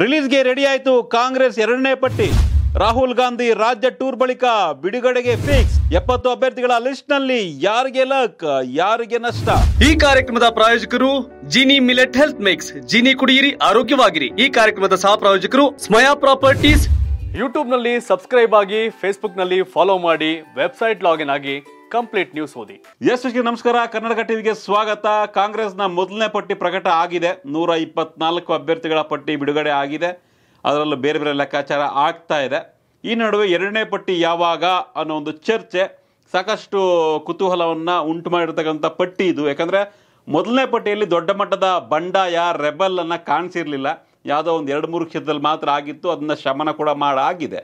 ರಿಲೀಸ್ಗೆ ready ಆಯಿತು ಕಾಂಗ್ರೆಸ್ ಎರಡನೇ ಪಟ್ಟಿ ರಾಹುಲ್ ಗಾಂಧಿ ರಾಜ್ಯ ಟೂರ್ ಬಳಿಕ ಬಿಡುಗಡೆಗೆ ಫಿಕ್ಸ್ ಎಪ್ಪತ್ತು ಅಭ್ಯರ್ಥಿಗಳ ಲಿಸ್ಟ್ ನಲ್ಲಿ ಯಾರಿಗೆ ಲಕ್ ಯಾರಿಗೆ ನಷ್ಟ ಈ ಕಾರ್ಯಕ್ರಮದ ಪ್ರಾಯೋಜಕರು Jini millet health mix Jini ಕುಡಿಯಿರಿ ಆರೋಗ್ಯವಾಗಿರಿ ಈ ಕಾರ್ಯಕ್ರಮದ ಸಹ ಪ್ರಾಯೋಜಕರು ಸ್ಮಯಾ ಪ್ರಾಪರ್ಟೀಸ್ ಯೂಟ್ಯೂಬ್ನಲ್ಲಿ ಸಬ್ಸ್ಕ್ರೈಬ್ ಆಗಿ ನಲ್ಲಿ ಫಾಲೋ ಮಾಡಿ ವೆಬ್ಸೈಟ್ ಲಾಗಿನ್ ಆಗಿ ಕಂಪ್ಲೀಟ್ ನ್ಯೂಸ್ ಓದಿ ಎಸ್ ನಮಸ್ಕಾರ ಕನ್ನಡ ಟಿವಿಗೆ ಸ್ವಾಗತ ಕಾಂಗ್ರೆಸ್ನ ಮೊದಲನೇ ಪಟ್ಟಿ ಪ್ರಕಟ ಆಗಿದೆ ನೂರ ಇಪ್ಪತ್ನಾಲ್ಕು ಅಭ್ಯರ್ಥಿಗಳ ಪಟ್ಟಿ ಬಿಡುಗಡೆ ಆಗಿದೆ ಅದರಲ್ಲೂ ಬೇರೆ ಬೇರೆ ಲೆಕ್ಕಾಚಾರ ಆಗ್ತಾ ಇದೆ ಈ ನಡುವೆ ಎರಡನೇ ಪಟ್ಟಿ ಯಾವಾಗ ಅನ್ನೋ ಒಂದು ಚರ್ಚೆ ಸಾಕಷ್ಟು ಕುತೂಹಲವನ್ನು ಉಂಟು ಮಾಡಿರ್ತಕ್ಕಂಥ ಪಟ್ಟಿ ಇದು ಯಾಕಂದರೆ ಮೊದಲನೇ ಪಟ್ಟಿಯಲ್ಲಿ ದೊಡ್ಡ ಮಟ್ಟದ ಬಂಡಾಯ ರೆಬಲ್ ಅನ್ನ ಕಾಣಿಸಿರಲಿಲ್ಲ ಯಾವುದೋ ಒಂದು ಎರಡು ಮೂರು ಕ್ಷೇತ್ರದಲ್ಲಿ ಮಾತ್ರ ಆಗಿತ್ತು ಅದನ್ನ ಶಮನ ಕೂಡ ಮಾಡಾಗಿದೆ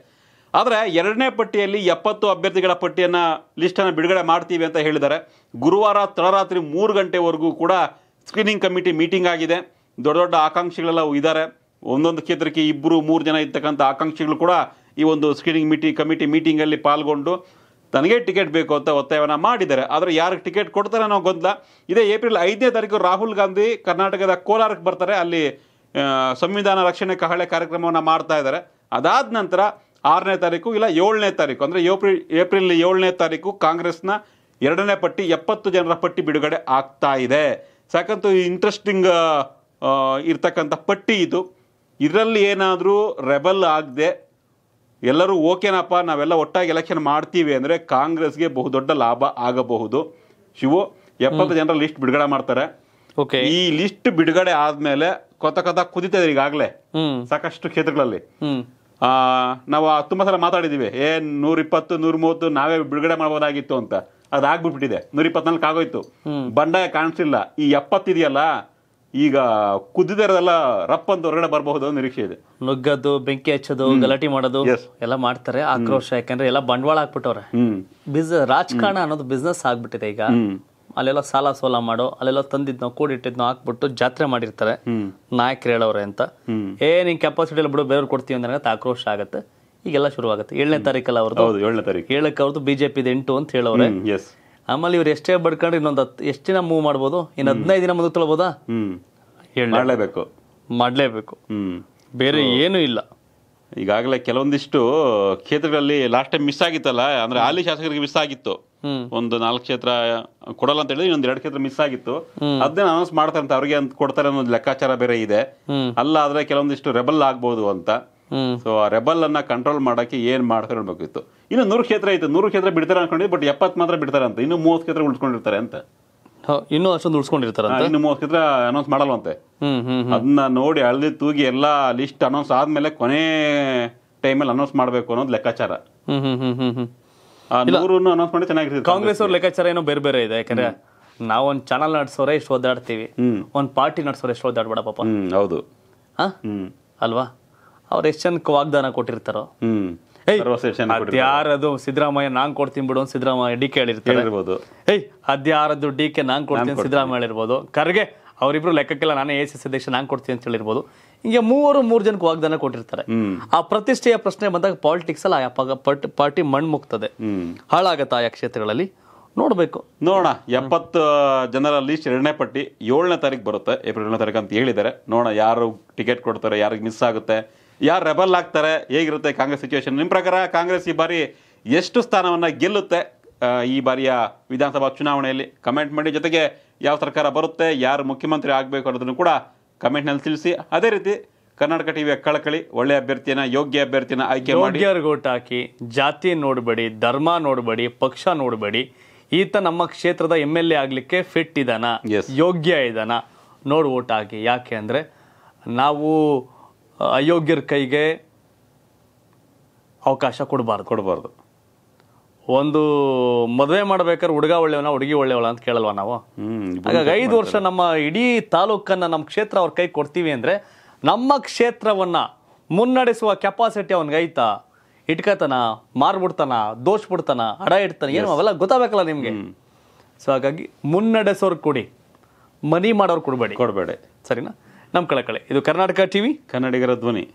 ಆದರೆ ಎರಡನೇ ಪಟ್ಟಿಯಲ್ಲಿ ಎಪ್ಪತ್ತು ಅಭ್ಯರ್ಥಿಗಳ ಪಟ್ಟಿಯನ್ನು ಲಿಸ್ಟನ್ನು ಬಿಡುಗಡೆ ಮಾಡ್ತೀವಿ ಅಂತ ಹೇಳಿದ್ದಾರೆ ಗುರುವಾರ ತಡರಾತ್ರಿ ಮೂರು ಗಂಟೆವರೆಗೂ ಕೂಡ ಸ್ಕ್ರೀನಿಂಗ್ ಕಮಿಟಿ ಮೀಟಿಂಗ್ ಆಗಿದೆ ದೊಡ್ಡ ದೊಡ್ಡ ಆಕಾಂಕ್ಷಿಗಳೆಲ್ಲ ಇದ್ದಾರೆ ಒಂದೊಂದು ಕ್ಷೇತ್ರಕ್ಕೆ ಇಬ್ಬರು ಮೂರು ಜನ ಇರ್ತಕ್ಕಂಥ ಆಕಾಂಕ್ಷಿಗಳು ಕೂಡ ಈ ಒಂದು ಸ್ಕ್ರೀನಿಂಗ್ ಮೀಟಿಂಗ್ ಕಮಿಟಿ ಮೀಟಿಂಗಲ್ಲಿ ಪಾಲ್ಗೊಂಡು ತನಗೆ ಟಿಕೆಟ್ ಬೇಕು ಅಂತ ಒತ್ತಾಯವನ್ನು ಮಾಡಿದ್ದಾರೆ ಆದರೆ ಯಾರಿಗೆ ಟಿಕೆಟ್ ಕೊಡ್ತಾರೆ ಅನ್ನೋ ಗೊಂದಲ ಇದೇ ಏಪ್ರಿಲ್ ಐದನೇ ತಾರೀಕು ರಾಹುಲ್ ಗಾಂಧಿ ಕರ್ನಾಟಕದ ಕೋಲಾರಕ್ಕೆ ಬರ್ತಾರೆ ಅಲ್ಲಿ ಸಂವಿಧಾನ ರಕ್ಷಣೆ ಕಹಳೆ ಕಾರ್ಯಕ್ರಮವನ್ನು ಮಾಡ್ತಾ ಇದ್ದಾರೆ ಅದಾದ ನಂತರ ಆರನೇ ತಾರೀಕು ಇಲ್ಲ ಏಳನೇ ತಾರೀಕು ಅಂದರೆ ಏಪ್ರಿಲ್ ಏಪ್ರಿಲ್ ಏಳನೇ ತಾರೀಕು ಕಾಂಗ್ರೆಸ್ನ ಎರಡನೇ ಪಟ್ಟಿ ಎಪ್ಪತ್ತು ಜನರ ಪಟ್ಟಿ ಬಿಡುಗಡೆ ಆಗ್ತಾ ಇದೆ ಸಾಕಂತೂ ಇಂಟ್ರೆಸ್ಟಿಂಗ್ ಇರ್ತಕ್ಕಂಥ ಪಟ್ಟಿ ಇದು ಇದರಲ್ಲಿ ಏನಾದರೂ ರೆಬಲ್ ಆಗದೆ ಎಲ್ಲರೂ ಓಕೆನಪ್ಪ ನಾವೆಲ್ಲ ಒಟ್ಟಾಗಿ ಎಲೆಕ್ಷನ್ ಮಾಡ್ತೀವಿ ಅಂದರೆ ಕಾಂಗ್ರೆಸ್ಗೆ ಬಹುದೊಡ್ಡ ಲಾಭ ಆಗಬಹುದು ಶಿವು ಎಪ್ಪತ್ತು ಜನರ ಲಿಸ್ಟ್ ಬಿಡುಗಡೆ ಮಾಡ್ತಾರೆ ಓಕೆ ಈ ಲಿಸ್ಟ್ ಬಿಡುಗಡೆ ಆದ್ಮೇಲೆ ಕೊತ ಕೊತ ಕುದಿತಾ ಈಗಾಗಲೇ ಸಾಕಷ್ಟು ಕ್ಷೇತ್ರಗಳಲ್ಲಿ ನಾವು ತುಂಬ ಸಲ ಮಾತಾಡಿದ್ದೀವಿ ಏನು ನೂರಿಪ್ಪತ್ತು ನೂರ ಮೂವತ್ತು ನಾವೇ ಬಿಡುಗಡೆ ಮಾಡಬಹುದಾಗಿತ್ತು ಅಂತ ಅದಾಗ್ಬಿಟ್ಬಿಟ್ಟಿದೆ ನೂರ ಇಪ್ಪತ್ನಾಲ್ಕು ಆಗೋಯ್ತು ಬಂಡಾಯ ಕಾಣಿಸ್ಲಿಲ್ಲ ಈ ಎಪ್ಪತ್ತಿದೆಯಲ್ಲ ಈಗ ಕುದ್ದಿದರದೆಲ್ಲ ರಪ್ಪ ಅಂತ ಹೊರಗಡೆ ಬರಬಹುದು ನಿರೀಕ್ಷೆ ಇದೆ ನುಗ್ಗದು ಬೆಂಕಿ ಹಚ್ಚೋದು ಗಲಾಟೆ ಮಾಡೋದು ಎಲ್ಲ ಮಾಡ್ತಾರೆ ಆಕ್ರೋಶ ಯಾಕಂದ್ರೆ ಎಲ್ಲ ಬಂಡವಾಳ ಹಾಕ್ಬಿಟ್ಟವ್ರೆ ಬಿಸ್ ರಾಜಕಾರಣ ಅನ್ನೋದು ಬಿಸ್ನೆಸ್ ಆಗ್ಬಿಟ್ಟಿದೆ ಈಗ ಅಲ್ಲೆಲ್ಲ ಸಾಲ ಸೋಲ ಮಾಡೋ ಅಲ್ಲೆಲ್ಲ ತಂದಿದ್ನೋ ನಾವು ಹಾಕ್ಬಿಟ್ಟು ಜಾತ್ರೆ ಮಾಡಿರ್ತಾರೆ ನಾಯಕರು ಹೇಳೋರೆ ಅಂತ ಏ ನಿನ್ ಕೆಪಾಸಿಟಿ ಬಿಡು ಬೇರೆಯವ್ರು ಕೊಡ್ತೀವಿ ಅಂದ್ರೆ ಆಕ್ರೋಶ ಆಗುತ್ತೆ ಈಗೆಲ್ಲ ಶುರು ಆಗುತ್ತೆ ಏಳನೇ ತಾರೀಕಲ್ಲ ಅವ್ರದ್ದು ಏಳನೇ ತಾರೀಕು ಏಳಕ್ಕೆ ಅವ್ರದ್ದು ಬಿಜೆಪಿ ಎಂಟು ಅಂತ ಹೇಳೋರೆ ಆಮೇಲೆ ಇವ್ರು ಎಷ್ಟೇ ಬಡ್ಕೊಂಡ್ರೆ ಇನ್ನೊಂದು ಹತ್ತು ಎಷ್ಟು ದಿನ ಮೂವ್ ಮಾಡ್ಬೋದು ಇನ್ನು ಹದಿನೈದು ದಿನ ಮುಂದೆ ತೊಳ್ಬೋದಾ ಮಾಡಲೇಬೇಕು ಮಾಡಲೇಬೇಕು ಬೇರೆ ಏನೂ ಇಲ್ಲ ಈಗಾಗಲೇ ಕೆಲವೊಂದಿಷ್ಟು ಕ್ಷೇತ್ರಗಳಲ್ಲಿ ಲಾಸ್ಟ್ ಟೈಮ್ ಮಿಸ್ ಆಗಿತ್ತಲ್ಲ ಅಂದ್ರೆ ಹಾಲಿ ಶಾಸಕರಿಗೆ ಮಿಸ್ ಆಗಿತ್ತು ಒಂದು ನಾಲ್ಕು ಕ್ಷೇತ್ರ ಕೊಡಲ್ಲ ಅಂತ ಹೇಳಿದ್ರೆ ಇನ್ನೊಂದು ಎರಡು ಕ್ಷೇತ್ರ ಮಿಸ್ ಆಗಿತ್ತು ಅದನ್ನ ಅನೌನ್ಸ್ ಮಾಡ್ತಾರೆ ಅಂತ ಅವ್ರಿಗೆ ಅಂತ ಕೊಡ್ತಾರೆ ಅನ್ನೋದು ಲೆಕ್ಕಾಚಾರ ಬೇರೆ ಇದೆ ಅಲ್ಲ ಆದ್ರೆ ಕೆಲವೊಂದಿಷ್ಟು ರೆಬಲ್ ಆಗ್ಬಹುದು ಅಂತ ಸೊ ಆ ರೆಬಲ್ ಅನ್ನ ಕಂಟ್ರೋಲ್ ಮಾಡಕ್ಕೆ ಏನ್ ಮಾಡ್ತಾರೆ ಅನ್ಬೇಕಿತ್ತು ಇನ್ನು ನೂರು ಕ್ಷೇತ್ರ ಇತ್ತು ನೂರು ಕ್ಷೇತ್ರ ಬಿಡ್ತಾರೆ ಅನ್ಕೊಂಡಿದ್ದು ಬಟ್ ಎಪ್ಪತ್ ಮಾತ್ರ ಬಿಡ್ತಾರೆ ಅಂತ ಇನ್ನು ಮೂವತ್ತು ಕ್ಷೇತ್ರ ಉಳಿಸ್ಕೊಂಡಿರ್ತಾರೆ ಅಂತ ಇನ್ನು ಅಷ್ಟೊಂದು ಉಳಿಸ್ಕೊಂಡಿರ್ತಾರೆ ಇನ್ನು ಮೂವತ್ತು ಕ್ಷೇತ್ರ ಅನೌನ್ಸ್ ಮಾಡಲ್ವಂತೆ ಅದನ್ನ ನೋಡಿ ಅಳದಿ ತೂಗಿ ಎಲ್ಲಾ ಲಿಸ್ಟ್ ಅನೌನ್ಸ್ ಆದ್ಮೇಲೆ ಕೊನೆ ಟೈಮಲ್ಲಿ ಅನೌನ್ಸ್ ಮಾಡಬೇಕು ಅನ್ನೋದು ಲೆಕ್ಕಾಚಾರ ಅನೌನ್ಸ್ ಕಾಂಗ್ರೆಸ್ ಅವ್ರ ಲೆಕ್ಕಾಚಾರ ಏನೋ ಬೇರೆ ಬೇರೆ ಇದೆ ಯಾಕಂದ್ರೆ ನಾವೊಂದ್ ಚಾನಲ್ ನಡ್ಸೋರೆ ಇಷ್ಟು ಓದಾಡ್ತೀವಿ ಒಂದ್ ಪಾರ್ಟಿ ನಡ್ಸೋರೆ ಎಷ್ಟು ಓದಾಡ್ಬೇಡ ಪಾಪ ಹೌದು ಅಲ್ವಾ ಅವ್ರ ಎಷ್ಟು ಜನಕ್ಕೆ ವಾಗ್ದಾನ ಕೊಟ್ಟಿರ್ತಾರೋ ಯಾರದು ಸಿದ್ದರಾಮಯ್ಯ ನಾನ್ ಕೊಡ್ತೀನಿ ಬಿಡು ಸಿದ್ದರಾಮಯ್ಯ ಡಿ ಕೆ ಅದ್ಯಾರದು ಡಿ ಕೆ ನಾನ್ ಕೊಡ್ತೀನಿ ಸಿದ್ದರಾಮಯ್ಯ ಹೇಳಿರ್ಬೋದು ಕರ್ಗೆ ಅವರಿಬ್ರು ಲೆಕ್ಕಕ್ಕೆಲ್ಲ ನಾನೇ ಎ ಸಿ ಅಧ್ಯಕ್ಷ ನಾನ್ ಕೊಡ್ತೀನಿ ಅಂತ ಹೇಳಿರ್ಬೋದು ಹೀಗೆ ಮೂವರು ಮೂರು ಜನಕ್ಕೆ ವಾಗ್ದಾನ ಕೊಟ್ಟಿರ್ತಾರೆ ಆ ಪ್ರತಿಷ್ಠೆಯ ಪ್ರಶ್ನೆ ಬಂದಾಗ ಪಾಲಿಟಿಕ್ಸ್ ಅಲ್ಲಿ ಆ ಪಾರ್ಟಿ ಮಣ್ಣು ಮುಗ್ತದೆ ಹಾಳಾಗತ್ತ ಆಯಾ ಕ್ಷೇತ್ರಗಳಲ್ಲಿ ನೋಡಬೇಕು ನೋಡೋಣ ಎಪ್ಪತ್ತು ಜನರಲ್ಲಿ ಎರಡನೇ ಪಟ್ಟಿ ಏಳನೇ ತಾರೀಕು ಬರುತ್ತೆ ಏಪ್ರಿಲ್ ಏಳನೇ ತಾರೀಕು ಅಂತ ಹೇಳಿದ್ದಾರೆ ನೋಡೋಣ ಯಾರು ಟಿಕೆಟ್ ಕೊಡ್ತಾರೆ ಯಾರಿಗೆ ಮಿಸ್ ಆಗುತ್ತೆ ಯಾರು ರೆಬಲ್ ಆಗ್ತಾರೆ ಹೇಗಿರುತ್ತೆ ಕಾಂಗ್ರೆಸ್ ಸಿಚುವೇಶನ್ ನಿಮ್ಮ ಪ್ರಕಾರ ಕಾಂಗ್ರೆಸ್ ಈ ಬಾರಿ ಎಷ್ಟು ಸ್ಥಾನವನ್ನು ಗೆಲ್ಲುತ್ತೆ ಈ ಬಾರಿಯ ವಿಧಾನಸಭಾ ಚುನಾವಣೆಯಲ್ಲಿ ಕಮೆಂಟ್ ಮಾಡಿ ಜೊತೆಗೆ ಯಾವ ಸರ್ಕಾರ ಬರುತ್ತೆ ಯಾರು ಮುಖ್ಯಮಂತ್ರಿ ಆಗಬೇಕು ಅನ್ನೋದನ್ನು ಕೂಡ ಕಮೆಂಟ್ನಲ್ಲಿ ತಿಳಿಸಿ ಅದೇ ರೀತಿ ಕರ್ನಾಟಕ ಟಿವಿಯ ಕಳಕಳಿ ಒಳ್ಳೆ ಅಭ್ಯರ್ಥಿನ ಯೋಗ್ಯ ಅಭ್ಯರ್ಥಿನ ಆಯ್ಕೆ ಮಾಡಿ ಗೋಟ್ ಹಾಕಿ ಜಾತಿ ನೋಡಬೇಡಿ ಧರ್ಮ ನೋಡಬೇಡಿ ಪಕ್ಷ ನೋಡಬೇಡಿ ಈತ ನಮ್ಮ ಕ್ಷೇತ್ರದ ಎಮ್ ಎಲ್ ಎ ಆಗಲಿಕ್ಕೆ ಫಿಟ್ ಇದ್ದಾನ ಯೋಗ್ಯ ಇದ್ದಾನ ನೋಡ್ ಓಟ್ ಹಾಕಿ ಯಾಕೆ ಅಂದರೆ ನಾವು ಅಯೋಗ್ಯರ ಕೈಗೆ ಅವಕಾಶ ಕೊಡಬಾರ್ದು ಕೊಡಬಾರ್ದು ಒಂದು ಮದುವೆ ಮಾಡ್ಬೇಕಾದ್ರೆ ಹುಡುಗ ಒಳ್ಳೆಯವನ ಹುಡುಗಿ ಒಳ್ಳೆಯವಳ ಅಂತ ಕೇಳಲ್ವಾ ನಾವು ಹಾಗಾಗಿ ಐದು ವರ್ಷ ನಮ್ಮ ಇಡೀ ತಾಲೂಕನ್ನ ನಮ್ಮ ಕ್ಷೇತ್ರ ಅವ್ರ ಕೈ ಕೊಡ್ತೀವಿ ಅಂದ್ರೆ ನಮ್ಮ ಕ್ಷೇತ್ರವನ್ನ ಮುನ್ನಡೆಸುವ ಕೆಪಾಸಿಟಿ ಅವನ್ಗೈತಾ ಇಟ್ಕತನ ಮಾರ್ಬಿಡ್ತಾನ ದೋಷ್ ಬಿಡ್ತಾನ ಅಡ ಇಡ್ತಾನೆ ಏನು ಅವೆಲ್ಲ ಗೊತ್ತಾಗಬೇಕಲ್ಲ ನಿಮಗೆ ಸೊ ಹಾಗಾಗಿ ಮುನ್ನಡೆಸೋರು ಕೊಡಿ ಮನಿ ಮಾಡೋರು ಕೊಡಬೇಡಿ ಕೊಡ್ಬೇಡಿ ಸರಿನಾ ನಮ್ಮ ಕಳಕಳೆ ಇದು ಕರ್ನಾಟಕ ಟಿವಿ ಕನ್ನಡಿಗರ ಧ್ವನಿ